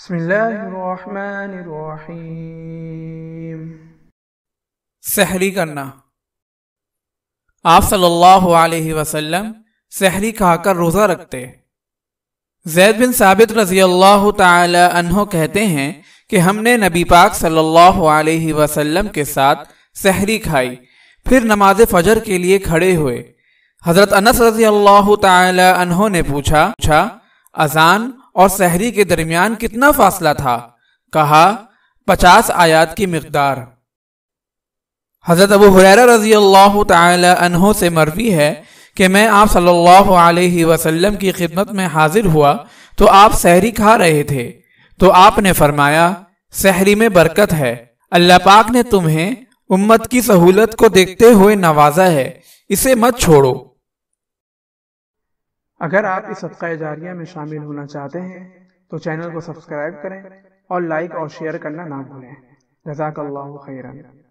बसमीम सहरी करना आप सल्लल्लाहु अलैहि वसल्लम सहरी खाकर रोज़ा रखते जैद बिन साबित रजी अल्लाह तहों कहते हैं कि हमने नबी पाक सल्लल्लाहु अलैहि वसल्लम के साथ सहरी खाई फिर नमाज फजर के लिए खड़े हुए हज़रत अनस रजी अल्लाह तहों ने पूछा अच्छा, अजान और शहरी के दरमियान कितना फासला था कहा पचास आयात की मकदार हजरत अबू हुरैरा रजी अल्लाह तहों से मरवी है कि मैं आप सल्लल्लाहु अलैहि वसल्लम की खिदमत में हाजिर हुआ तो आप सहरी खा रहे थे तो आपने फरमाया सहरी में बरकत है अल्लाह पाक ने तुम्हें उम्मत की सहूलत को देखते हुए नवाजा है इसे मत छोड़ो अगर आप इस सदका जारिया में शामिल होना चाहते हैं तो चैनल को सब्सक्राइब करें और लाइक और शेयर करना ना भूलें जजाक खैरन